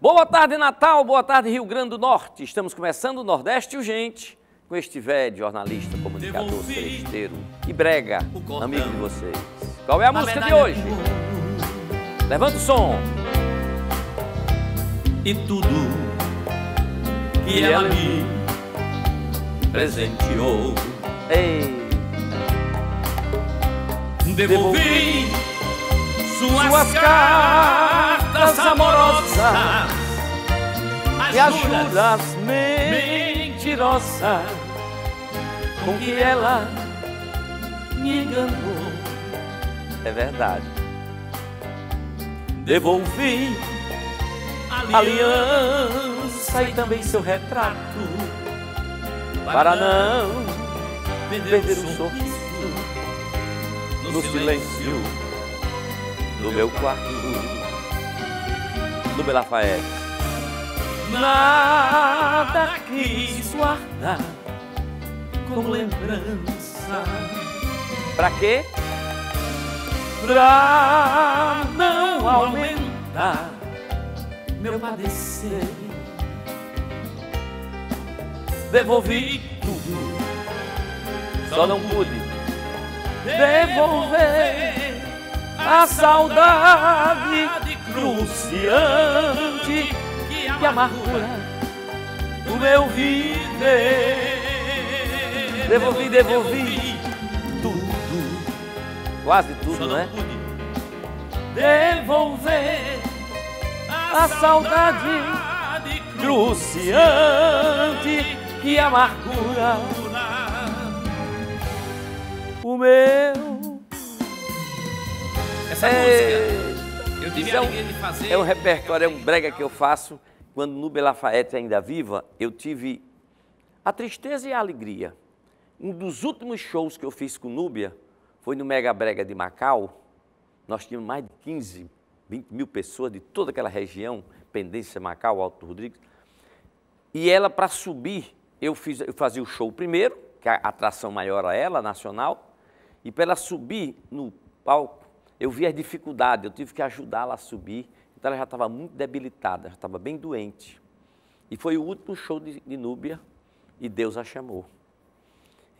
Boa tarde, Natal. Boa tarde, Rio Grande do Norte. Estamos começando o Nordeste Urgente com este velho jornalista, comunicador, Devolvi e brega, amigo de vocês. Qual é a, a música de hoje? Levanta o som. E tudo que e ela me presenteou. Ei. Devolvi, Devolvi suas, suas caras das amorosas, e as juras mentirosas com que ela me enganou. É verdade. Devolvi a aliança e também seu retrato para não perder o sorriso no silêncio do meu quarto do Belafael. Nada quis guardar como lembrança. Pra quê? Pra não aumentar meu padecer. Devolvi tudo, só não pude devolver a saudade Luciante, que amargura do meu viver. Devolvi, devolvi tudo, quase tudo, né? Devolver a saudade cruciante que amargura o meu. Essa é... música é um, é um repertório, é um brega que eu faço. Quando Núbia Lafayette ainda viva, eu tive a tristeza e a alegria. Um dos últimos shows que eu fiz com Núbia foi no Mega Brega de Macau. Nós tínhamos mais de 15, 20 mil pessoas de toda aquela região, Pendência, Macau, Alto Rodrigues. E ela, para subir, eu, fiz, eu fazia o show primeiro, que é a atração maior a ela, nacional, e para ela subir no palco, eu vi as dificuldades, eu tive que ajudá-la a subir. Então ela já estava muito debilitada, já estava bem doente. E foi o último show de, de Núbia e Deus a chamou.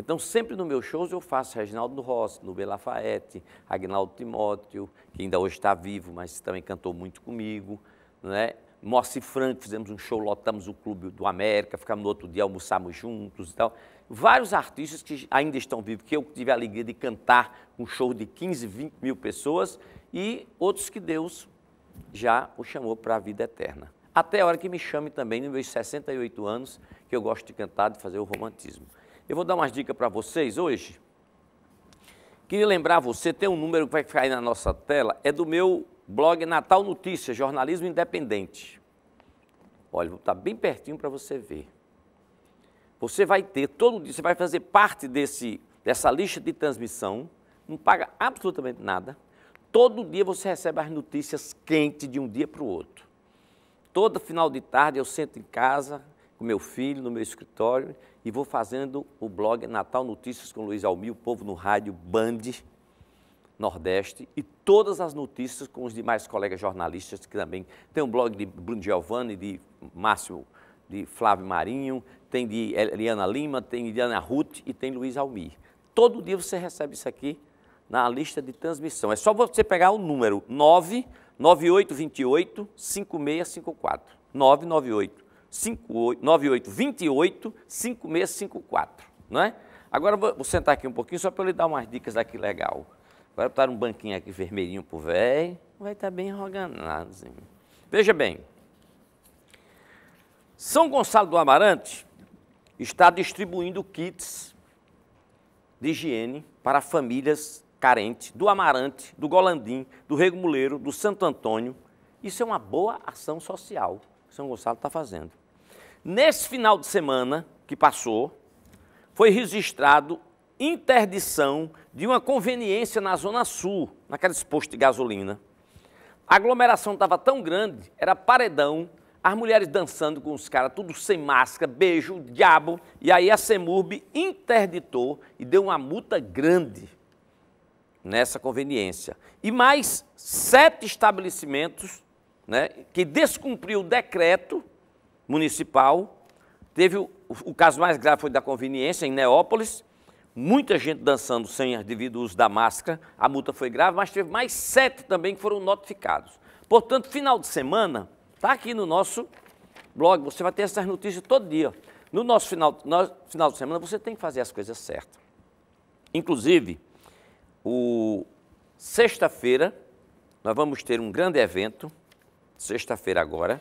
Então, sempre no meus shows eu faço Reginaldo Rossi, Núbia Lafayette, Agnaldo Timóteo, que ainda hoje está vivo, mas também cantou muito comigo, não é? Moacir Franco, fizemos um show, lotamos o Clube do América, ficamos no outro dia, almoçamos juntos e tal. Vários artistas que ainda estão vivos, que eu tive a alegria de cantar um show de 15, 20 mil pessoas e outros que Deus já o chamou para a vida eterna. Até a hora que me chame também, nos meus 68 anos, que eu gosto de cantar, de fazer o romantismo. Eu vou dar umas dicas para vocês hoje. Queria lembrar você, tem um número que vai aí na nossa tela, é do meu blog Natal Notícias, jornalismo independente. Olha, vou estar tá bem pertinho para você ver. Você vai ter todo dia, você vai fazer parte desse, dessa lista de transmissão, não paga absolutamente nada. Todo dia você recebe as notícias quentes de um dia para o outro. Todo final de tarde eu sento em casa com meu filho, no meu escritório, e vou fazendo o blog Natal Notícias com Luiz Almir, o povo no rádio, Band, Nordeste e todas as notícias com os demais colegas jornalistas que também tem um blog de Bruno Giovanni, de Márcio, de Flávio Marinho, tem de Eliana Lima, tem de Ana Ruth e tem Luiz Almir. Todo dia você recebe isso aqui na lista de transmissão. É só você pegar o número 99828 5654. 998 9828 5654, não é? Agora vou sentar aqui um pouquinho só para eu lhe dar umas dicas aqui legal. Vai botar um banquinho aqui vermelhinho pro velho, vai estar tá bem arroganadozinho. Veja bem, São Gonçalo do Amarante está distribuindo kits de higiene para famílias carentes do Amarante, do Golandim, do Rego Muleiro, do Santo Antônio. Isso é uma boa ação social que São Gonçalo está fazendo. Nesse final de semana que passou, foi registrado interdição de uma conveniência na Zona Sul, naqueles postos de gasolina. A aglomeração estava tão grande, era paredão, as mulheres dançando com os caras, tudo sem máscara, beijo, diabo. E aí a Semurb interditou e deu uma multa grande nessa conveniência. E mais sete estabelecimentos né, que descumpriu o decreto municipal. Teve o, o caso mais grave foi da conveniência em Neópolis, muita gente dançando sem devido ao uso da máscara, a multa foi grave, mas teve mais sete também que foram notificados. Portanto, final de semana, está aqui no nosso blog, você vai ter essas notícias todo dia. No nosso final, no final de semana, você tem que fazer as coisas certas. Inclusive, o sexta-feira, nós vamos ter um grande evento, sexta-feira agora,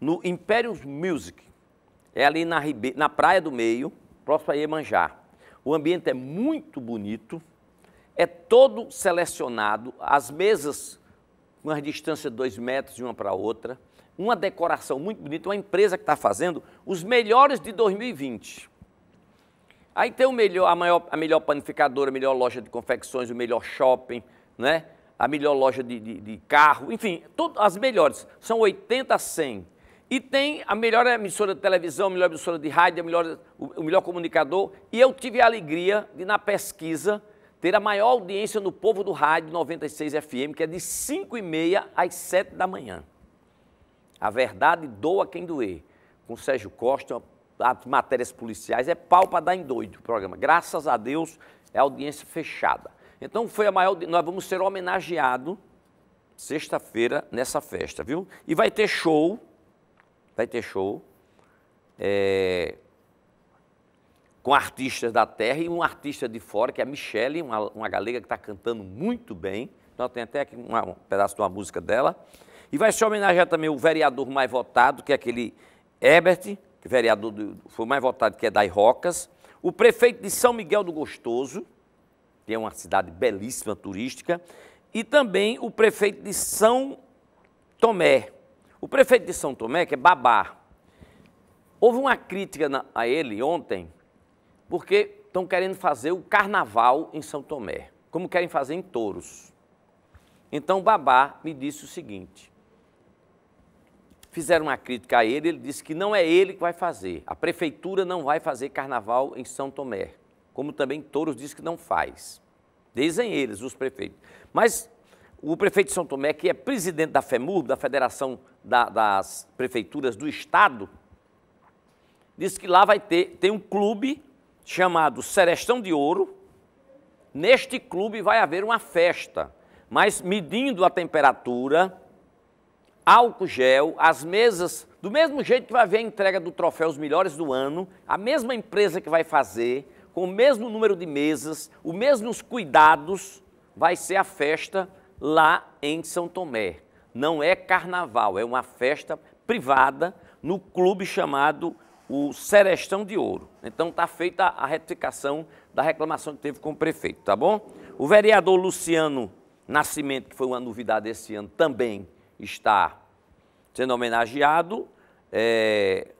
no Império Music. É ali na, na Praia do Meio, próximo a Iemanjá. O ambiente é muito bonito, é todo selecionado, as mesas com uma distância de dois metros de uma para outra, uma decoração muito bonita, uma empresa que está fazendo os melhores de 2020. Aí tem o melhor, a, maior, a melhor panificadora, a melhor loja de confecções, o melhor shopping, né? a melhor loja de, de, de carro, enfim, todo, as melhores. São 80 a 100. E tem a melhor emissora de televisão, a melhor emissora de rádio, melhor, o, o melhor comunicador. E eu tive a alegria de, na pesquisa, ter a maior audiência no povo do rádio 96 FM, que é de 5 e meia às 7 da manhã. A verdade doa quem doer. Com Sérgio Costa, as matérias policiais, é pau para dar em doido o programa. Graças a Deus, é audiência fechada. Então foi a maior. Nós vamos ser homenageados sexta-feira nessa festa, viu? E vai ter show vai ter show é, com artistas da terra e um artista de fora, que é a Michelle, uma, uma galega que está cantando muito bem. Então tem até aqui uma, um pedaço de uma música dela. E vai se homenagear também o vereador mais votado, que é aquele Herbert, que vereador do, foi mais votado, que é das Rocas. O prefeito de São Miguel do Gostoso, que é uma cidade belíssima, turística. E também o prefeito de São Tomé, o prefeito de São Tomé, que é babá, houve uma crítica na, a ele ontem, porque estão querendo fazer o carnaval em São Tomé, como querem fazer em touros. Então babá me disse o seguinte: fizeram uma crítica a ele, ele disse que não é ele que vai fazer. A prefeitura não vai fazer carnaval em São Tomé, como também touros diz que não faz. Dizem eles, os prefeitos. Mas o prefeito de São Tomé, que é presidente da Femur, da Federação da, das Prefeituras do Estado, disse que lá vai ter tem um clube chamado Serestão de Ouro. Neste clube vai haver uma festa, mas medindo a temperatura, álcool gel, as mesas, do mesmo jeito que vai haver a entrega do troféu Os Melhores do Ano, a mesma empresa que vai fazer, com o mesmo número de mesas, os mesmos cuidados, vai ser a festa lá em São Tomé. Não é carnaval, é uma festa privada no clube chamado o Serestão de Ouro. Então está feita a retificação da reclamação que teve com o prefeito, tá bom? O vereador Luciano Nascimento, que foi uma novidade esse ano, também está sendo homenageado. É,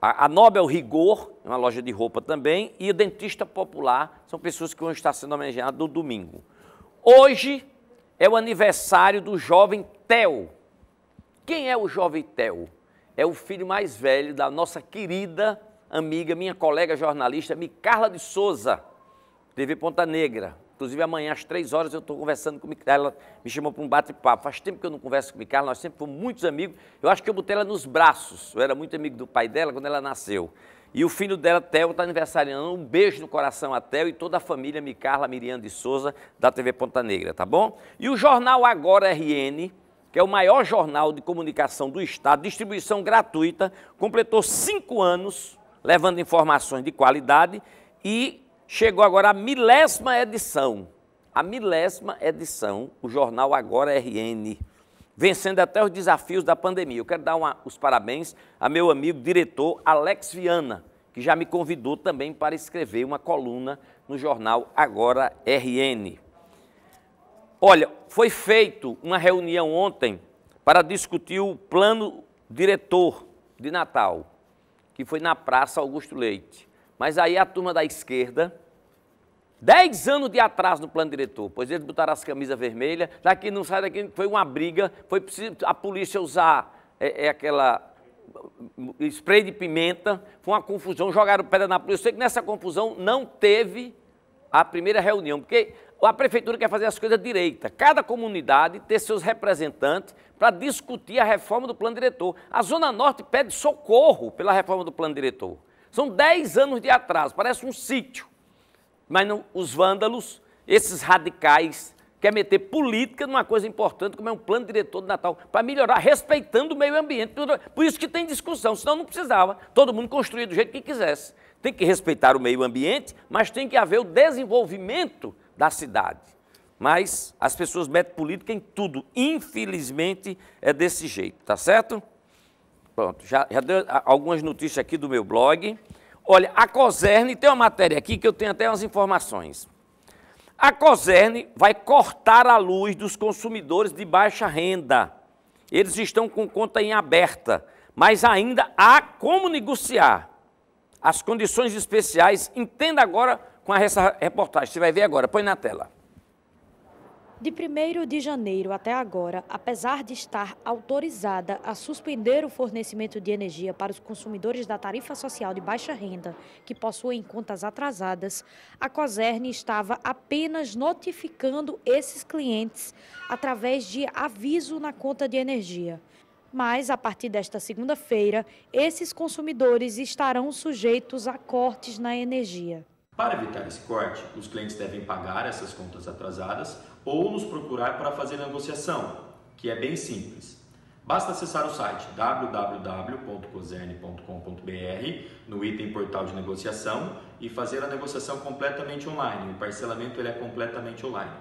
a, a Nobel Rigor, é uma loja de roupa também, e o Dentista Popular, são pessoas que vão estar sendo homenageadas no domingo. Hoje, é o aniversário do jovem Theo. Quem é o jovem Theo? É o filho mais velho da nossa querida amiga, minha colega jornalista, Micarla de Souza, TV Ponta Negra. Inclusive, amanhã às três horas eu estou conversando com Micarla, ela me chamou para um bate-papo. Faz tempo que eu não converso com Micarla, nós sempre fomos muitos amigos. Eu acho que eu botei ela nos braços, eu era muito amigo do pai dela quando ela nasceu. E o filho dela, Theo, está aniversariando. Um beijo no coração a Theo e toda a família Micarla Miriam de Souza, da TV Ponta Negra, tá bom? E o jornal Agora RN, que é o maior jornal de comunicação do Estado, distribuição gratuita, completou cinco anos levando informações de qualidade e chegou agora à milésima edição. A milésima edição, o jornal Agora RN vencendo até os desafios da pandemia. Eu quero dar uma, os parabéns a meu amigo diretor Alex Viana, que já me convidou também para escrever uma coluna no jornal Agora RN. Olha, foi feito uma reunião ontem para discutir o plano diretor de Natal, que foi na Praça Augusto Leite. Mas aí a turma da esquerda Dez anos de atraso no plano diretor, pois eles botaram as camisas vermelhas, daqui não sai daqui, foi uma briga, foi preciso a polícia usar é, é aquela hum, spray de pimenta, foi uma confusão, jogaram pedra na polícia. Eu sei que nessa confusão não teve a primeira reunião, porque a prefeitura quer fazer as coisas direita. Cada comunidade ter seus representantes para discutir a reforma do plano diretor. A Zona Norte pede socorro pela reforma do plano diretor. São 10 anos de atraso, parece um sítio. Mas não, os vândalos, esses radicais, querem meter política numa coisa importante, como é um plano diretor do Natal, para melhorar, respeitando o meio ambiente. Por isso que tem discussão, senão não precisava. Todo mundo construía do jeito que quisesse. Tem que respeitar o meio ambiente, mas tem que haver o desenvolvimento da cidade. Mas as pessoas metem política em tudo. Infelizmente é desse jeito, tá certo? Pronto, já, já deu algumas notícias aqui do meu blog. Olha, a COSERN, tem uma matéria aqui que eu tenho até umas informações. A COSERN vai cortar a luz dos consumidores de baixa renda. Eles estão com conta em aberta, mas ainda há como negociar. As condições especiais, entenda agora com essa reportagem, você vai ver agora, põe na tela. De 1 de janeiro até agora, apesar de estar autorizada a suspender o fornecimento de energia para os consumidores da tarifa social de baixa renda, que possuem contas atrasadas, a COSERN estava apenas notificando esses clientes através de aviso na conta de energia. Mas, a partir desta segunda-feira, esses consumidores estarão sujeitos a cortes na energia. Para evitar esse corte, os clientes devem pagar essas contas atrasadas ou nos procurar para fazer negociação, que é bem simples. Basta acessar o site www.coserne.com.br no item Portal de Negociação e fazer a negociação completamente online. O parcelamento ele é completamente online.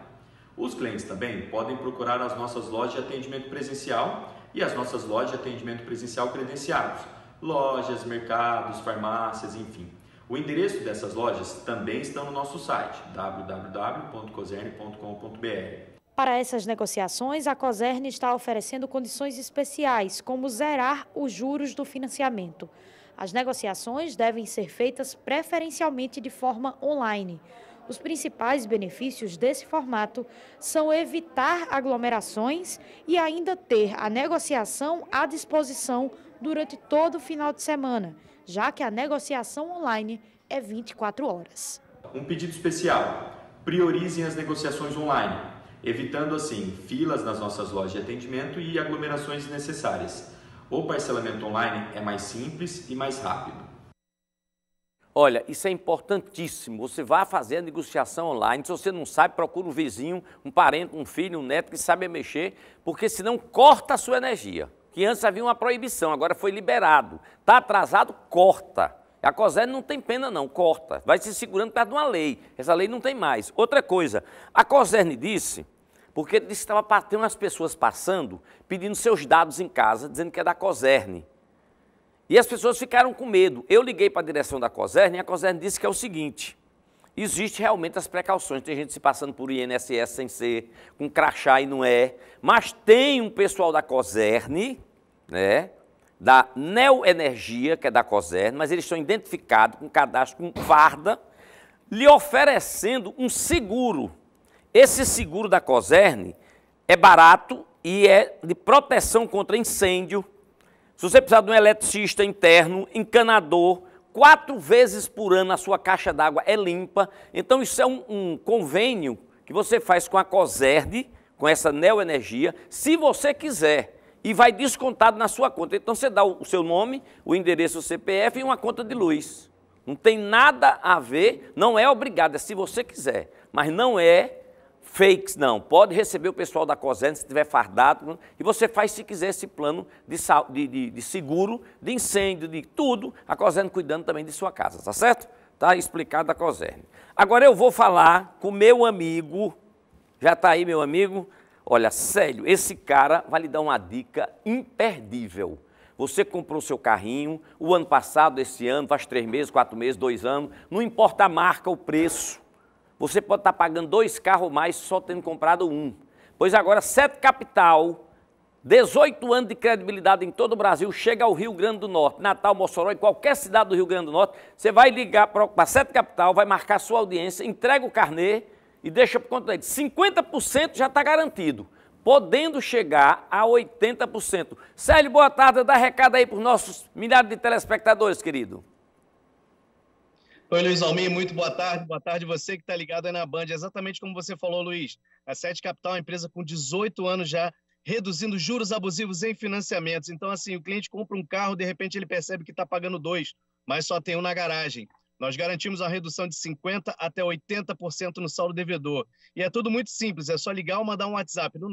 Os clientes também podem procurar as nossas lojas de atendimento presencial e as nossas lojas de atendimento presencial credenciados, lojas, mercados, farmácias, enfim. O endereço dessas lojas também está no nosso site www.cosern.com.br. Para essas negociações, a Cosern está oferecendo condições especiais, como zerar os juros do financiamento. As negociações devem ser feitas preferencialmente de forma online. Os principais benefícios desse formato são evitar aglomerações e ainda ter a negociação à disposição durante todo o final de semana já que a negociação online é 24 horas. Um pedido especial: priorizem as negociações online, evitando assim filas nas nossas lojas de atendimento e aglomerações necessárias. O parcelamento online é mais simples e mais rápido. Olha, isso é importantíssimo. Você vai fazer a negociação online. Se você não sabe, procura um vizinho, um parente, um filho, um neto que sabe mexer, porque senão corta a sua energia que antes havia uma proibição, agora foi liberado. Está atrasado, corta. A COSEL não tem pena não, corta. Vai se segurando perto de uma lei. Essa lei não tem mais. Outra coisa, a COSERN disse, porque disse que estava tem umas pessoas passando, pedindo seus dados em casa, dizendo que é da COSERN. E as pessoas ficaram com medo. Eu liguei para a direção da COSERN e a COSERN disse que é o seguinte, Existe realmente as precauções, tem gente se passando por INSS sem ser, com crachá e não é, mas tem um pessoal da COSERN, né, da Neoenergia, que é da COSERN, mas eles estão identificados com cadastro, com farda, lhe oferecendo um seguro. Esse seguro da COSERN é barato e é de proteção contra incêndio. Se você precisar de um eletricista interno, encanador, quatro vezes por ano a sua caixa d'água é limpa. Então, isso é um, um, convênio que você faz com a COSERD, com essa Neoenergia, se você quiser. E vai descontado na sua conta. Então, você dá o seu nome, o endereço, o CPF e uma conta de luz. Não tem nada a ver, não é obrigado, é se você quiser. Mas não é fakes, não. Pode receber o pessoal da COSEN se tiver fardado. E você faz, se quiser, esse plano de, de, de, de seguro, de incêndio, de tudo. A COSEN cuidando também de sua casa, tá certo? Tá explicado a COSEN. Agora eu vou falar com meu amigo. Já tá aí, meu amigo? Olha, sério, esse cara vai lhe dar uma dica imperdível. Você comprou seu carrinho, o ano passado, esse ano, faz três meses, quatro meses, dois anos, não importa a marca, o preço. Você pode estar pagando dois carros mais só tendo comprado um. Pois agora, Sete Capital, 18 anos de credibilidade em todo o Brasil, chega ao Rio Grande do Norte, Natal, Mossoró, em qualquer cidade do Rio Grande do Norte, você vai ligar para Sete Capital, vai marcar sua audiência, entrega o carnê e deixa por conta dele. 50% já está garantido, podendo chegar a 80%. Célio, boa tarde, dá recado aí para os nossos milhares de telespectadores, querido. Oi, Luiz Almir, muito boa tarde. Boa tarde você que está ligado aí na Band. Exatamente como você falou, Luiz. A Sete Capital é uma empresa com 18 anos já reduzindo juros abusivos em financiamentos. Então, assim, o cliente compra um carro, de repente ele percebe que está pagando dois, mas só tem um na garagem. Nós garantimos a redução de 50% até 80% no saldo devedor. E é tudo muito simples, é só ligar ou mandar um WhatsApp no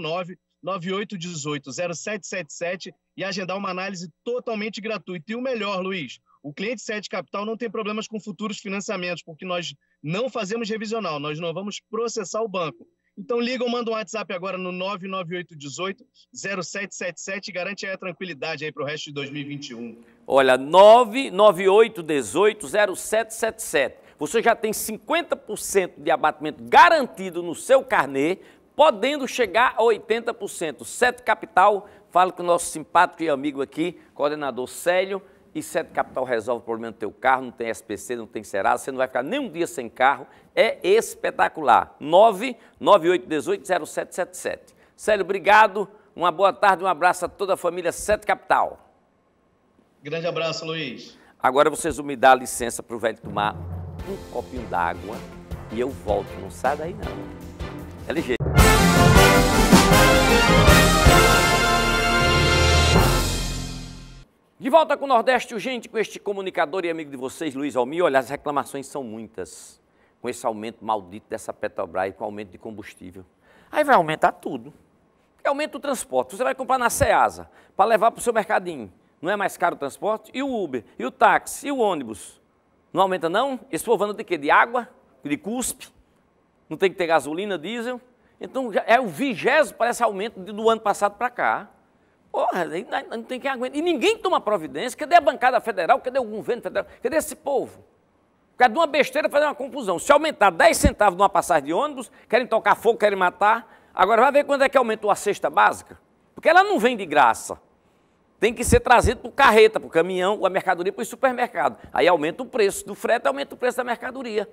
998180777 e agendar uma análise totalmente gratuita. E o melhor, Luiz, o cliente sede capital não tem problemas com futuros financiamentos, porque nós não fazemos revisional, nós não vamos processar o banco. Então liga ou manda um WhatsApp agora no 99818-0777 e garante aí a tranquilidade aí para o resto de 2021. Olha, 99818-0777. Você já tem 50% de abatimento garantido no seu carnê, podendo chegar a 80%. Sete Capital, fala com o nosso simpático e amigo aqui, coordenador Célio, e Sete Capital resolve o problema do teu carro, não tem SPC, não tem Serasa, você não vai ficar nem um dia sem carro, é espetacular. 998180777. Célio, obrigado, uma boa tarde, um abraço a toda a família Sete Capital. Grande abraço, Luiz. Agora vocês vão me dar licença para o velho tomar um copinho d'água e eu volto, não sai daí não. É ligeiro. volta com o Nordeste urgente com este comunicador e amigo de vocês, Luiz Almir. Olha, as reclamações são muitas com esse aumento maldito dessa Petrobras, com o aumento de combustível. Aí vai aumentar tudo. aumenta o transporte. Você vai comprar na Ceasa para levar para o seu mercadinho. Não é mais caro o transporte? E o Uber? E o táxi? E o ônibus? Não aumenta não? Esse povo anda de quê? De água? De cuspe? Não tem que ter gasolina, diesel? Então é o vigésimo, parece aumento do ano passado para cá. Porra, não tem quem aguenta. E ninguém toma providência. Cadê a bancada federal? Cadê o governo federal? Cadê esse povo? Por uma besteira fazer uma confusão. Se aumentar 10 centavos numa passagem de ônibus, querem tocar fogo, querem matar. Agora vai ver quando é que aumentou a cesta básica. Porque ela não vem de graça. Tem que ser trazido por carreta, por caminhão, a mercadoria para o supermercado. Aí aumenta o preço do frete, aumenta o preço da mercadoria.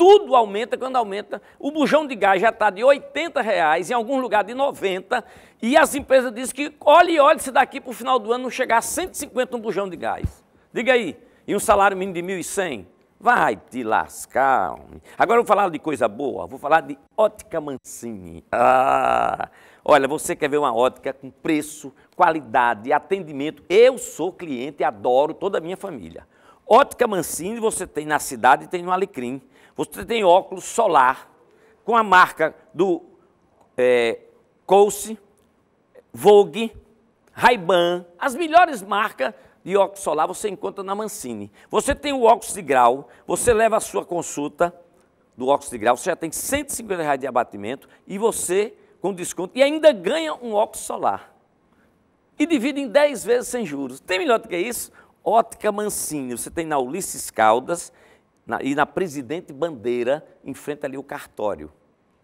Tudo aumenta quando aumenta. O bujão de gás já está de 80 reais, em algum lugar de 90. E as empresas dizem que olhe, olhe se daqui para o final do ano não chegar a 150 um bujão de gás. Diga aí, e um salário mínimo de 1.100? Vai te lascar. Agora eu vou falar de coisa boa, vou falar de ótica Mancini. Ah, olha, você quer ver uma ótica com preço, qualidade, atendimento. Eu sou cliente, adoro toda a minha família. Ótica Mancini você tem na cidade e tem no Alecrim. Você tem óculos solar com a marca do é, Coase, Vogue, Ray-Ban, as melhores marcas de óculos solar você encontra na Mancini. Você tem o óculos de grau, você leva a sua consulta do óculos de grau, você já tem 150 reais de abatimento e você, com desconto, e ainda ganha um óculos solar. E divide em 10 vezes sem juros. Tem melhor do que isso? Ótica Mancini, você tem na Ulisses Caldas na, e na Presidente Bandeira, em frente ali o cartório,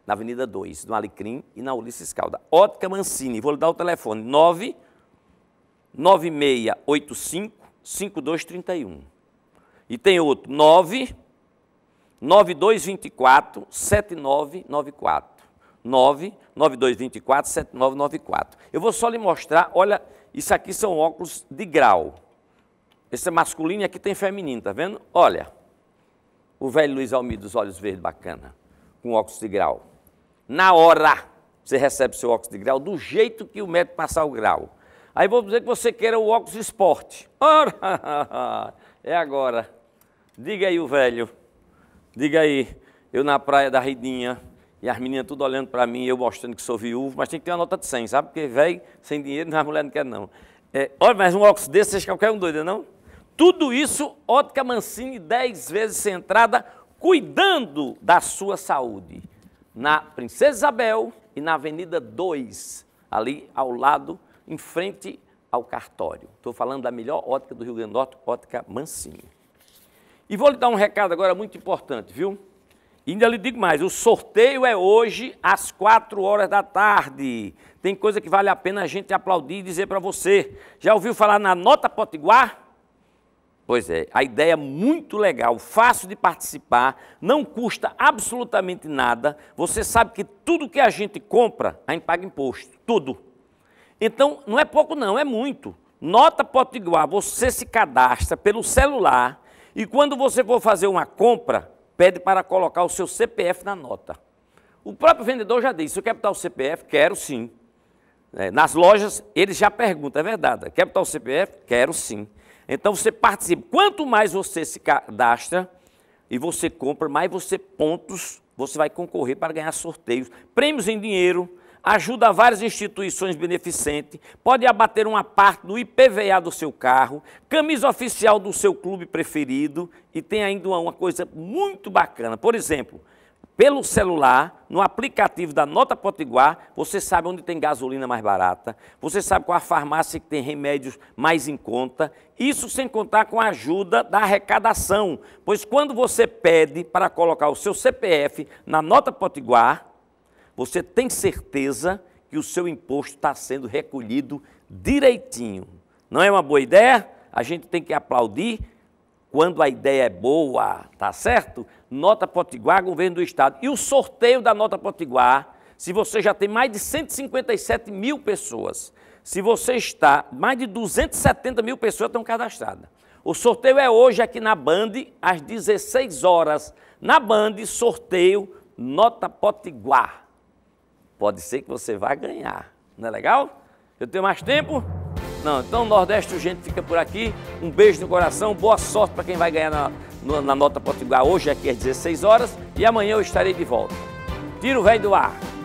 na Avenida 2, no Alecrim e na Ulisses Caldas. Ótica Mancini, vou lhe dar o telefone, 99685 5231. E tem outro, 9 9224 7994. 9 9224 7994. Eu vou só lhe mostrar, olha, isso aqui são óculos de grau. Esse é masculino e aqui tem feminino, tá vendo? Olha, o velho Luiz Almir dos olhos verdes bacana, com óculos de grau. Na hora, você recebe seu óculos de grau do jeito que o médico passar o grau. Aí vou dizer que você queira o óculos esporte. Ora, é agora. Diga aí o velho. Diga aí, eu na praia da Ridinha, e as meninas tudo olhando para mim, eu mostrando que sou viúvo, mas tem que ter uma nota de 100, sabe? Porque velho, sem dinheiro, as mulheres não quer não. É, olha, mas um óculos desse, vocês qualquer um doido, não? É tudo isso, Ótica Mancini, 10 vezes centrada, cuidando da sua saúde. Na Princesa Isabel e na Avenida 2, ali ao lado, em frente ao cartório. Estou falando da melhor ótica do Rio Grande do Norte, Ótica Mancini. E vou lhe dar um recado agora muito importante, viu? E ainda lhe digo mais, o sorteio é hoje às 4 horas da tarde. Tem coisa que vale a pena a gente aplaudir e dizer para você. Já ouviu falar na Nota Potiguar? Pois é, a ideia é muito legal, fácil de participar, não custa absolutamente nada. Você sabe que tudo que a gente compra, a gente paga imposto, tudo. Então, não é pouco não, é muito. Nota Potiguar, você se cadastra pelo celular e quando você for fazer uma compra, pede para colocar o seu CPF na nota. O próprio vendedor já disse, eu quero botar o CPF? Quero sim. É, nas lojas, ele já pergunta, é verdade, quer botar o CPF? Quero sim. Então você participa. Quanto mais você se cadastra e você compra, mais você pontos você vai concorrer para ganhar sorteios, prêmios em dinheiro, ajuda várias instituições beneficentes, pode abater uma parte do IPVA do seu carro, camisa oficial do seu clube preferido e tem ainda uma, uma coisa muito bacana. Por exemplo, pelo celular, no aplicativo da Nota Potiguar, você sabe onde tem gasolina mais barata, você sabe qual a farmácia que tem remédios mais em conta, isso sem contar com a ajuda da arrecadação, pois quando você pede para colocar o seu CPF na Nota Potiguar, você tem certeza que o seu imposto está sendo recolhido direitinho. Não é uma boa ideia? A gente tem que aplaudir quando a ideia é boa, tá certo? Nota Potiguar, governo do estado. E o sorteio da nota Potiguar, se você já tem mais de 157 mil pessoas, se você está, mais de 270 mil pessoas estão cadastradas. O sorteio é hoje aqui na Band, às 16 horas. Na Band, sorteio Nota Potiguar. Pode ser que você vá ganhar, não é legal? Eu tenho mais tempo? Não, então Nordeste Urgente fica por aqui. Um beijo no coração, boa sorte para quem vai ganhar na, na, na nota Portugal hoje, aqui às 16 horas. E amanhã eu estarei de volta. Tira o velho do ar.